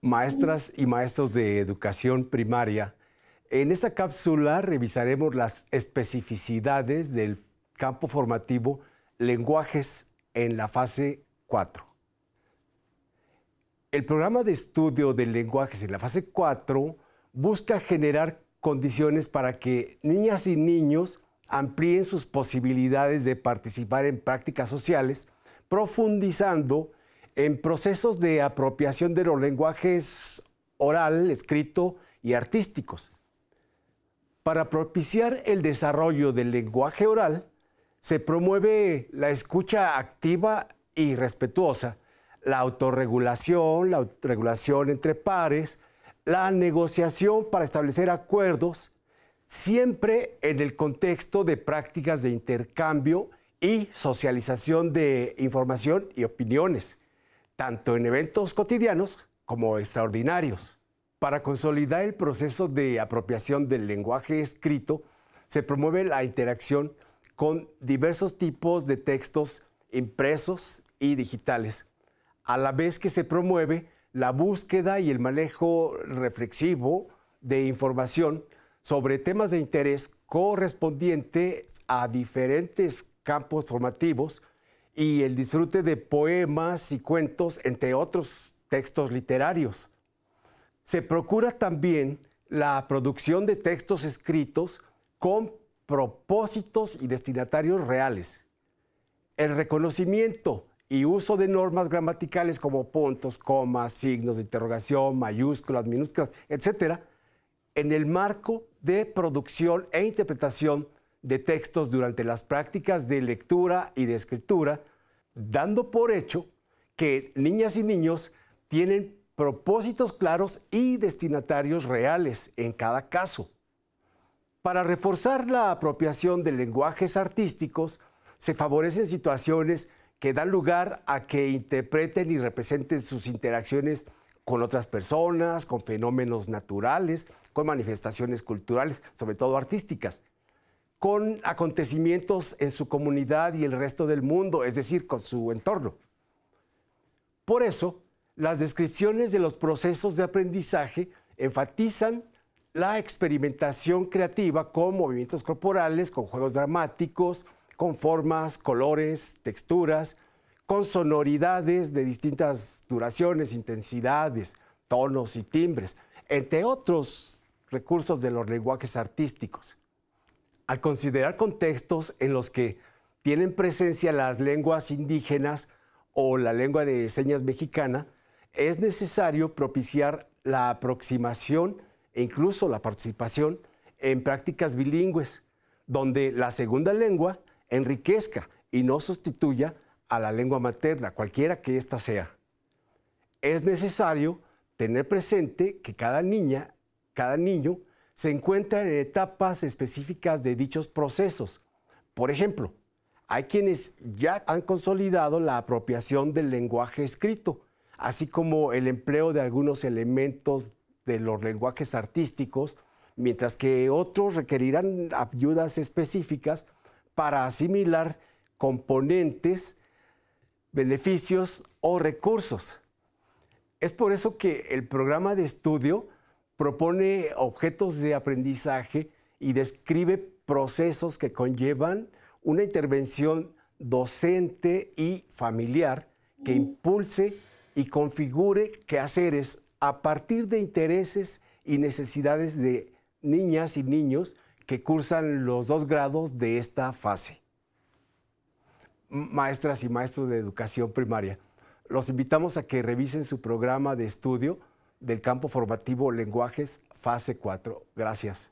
maestras y maestros de educación primaria. En esta cápsula revisaremos las especificidades del campo formativo lenguajes en la fase 4. El programa de estudio de lenguajes en la fase 4 busca generar condiciones para que niñas y niños amplíen sus posibilidades de participar en prácticas sociales, profundizando en procesos de apropiación de los lenguajes oral, escrito y artísticos. Para propiciar el desarrollo del lenguaje oral, se promueve la escucha activa y respetuosa, la autorregulación, la autorregulación entre pares, la negociación para establecer acuerdos, siempre en el contexto de prácticas de intercambio y socialización de información y opiniones tanto en eventos cotidianos como extraordinarios. Para consolidar el proceso de apropiación del lenguaje escrito, se promueve la interacción con diversos tipos de textos impresos y digitales, a la vez que se promueve la búsqueda y el manejo reflexivo de información sobre temas de interés correspondientes a diferentes campos formativos y el disfrute de poemas y cuentos, entre otros textos literarios. Se procura también la producción de textos escritos con propósitos y destinatarios reales. El reconocimiento y uso de normas gramaticales como puntos, comas, signos de interrogación, mayúsculas, minúsculas, etc., en el marco de producción e interpretación de textos durante las prácticas de lectura y de escritura, dando por hecho que niñas y niños tienen propósitos claros y destinatarios reales en cada caso. Para reforzar la apropiación de lenguajes artísticos, se favorecen situaciones que dan lugar a que interpreten y representen sus interacciones con otras personas, con fenómenos naturales, con manifestaciones culturales, sobre todo artísticas con acontecimientos en su comunidad y el resto del mundo, es decir, con su entorno. Por eso, las descripciones de los procesos de aprendizaje enfatizan la experimentación creativa con movimientos corporales, con juegos dramáticos, con formas, colores, texturas, con sonoridades de distintas duraciones, intensidades, tonos y timbres, entre otros recursos de los lenguajes artísticos al considerar contextos en los que tienen presencia las lenguas indígenas o la lengua de señas mexicana, es necesario propiciar la aproximación e incluso la participación en prácticas bilingües, donde la segunda lengua enriquezca y no sustituya a la lengua materna, cualquiera que ésta sea. Es necesario tener presente que cada niña, cada niño se encuentran en etapas específicas de dichos procesos. Por ejemplo, hay quienes ya han consolidado la apropiación del lenguaje escrito, así como el empleo de algunos elementos de los lenguajes artísticos, mientras que otros requerirán ayudas específicas para asimilar componentes, beneficios o recursos. Es por eso que el programa de estudio propone objetos de aprendizaje y describe procesos que conllevan una intervención docente y familiar que impulse y configure quehaceres a partir de intereses y necesidades de niñas y niños que cursan los dos grados de esta fase. Maestras y maestros de educación primaria, los invitamos a que revisen su programa de estudio del campo formativo Lenguajes, fase 4. Gracias.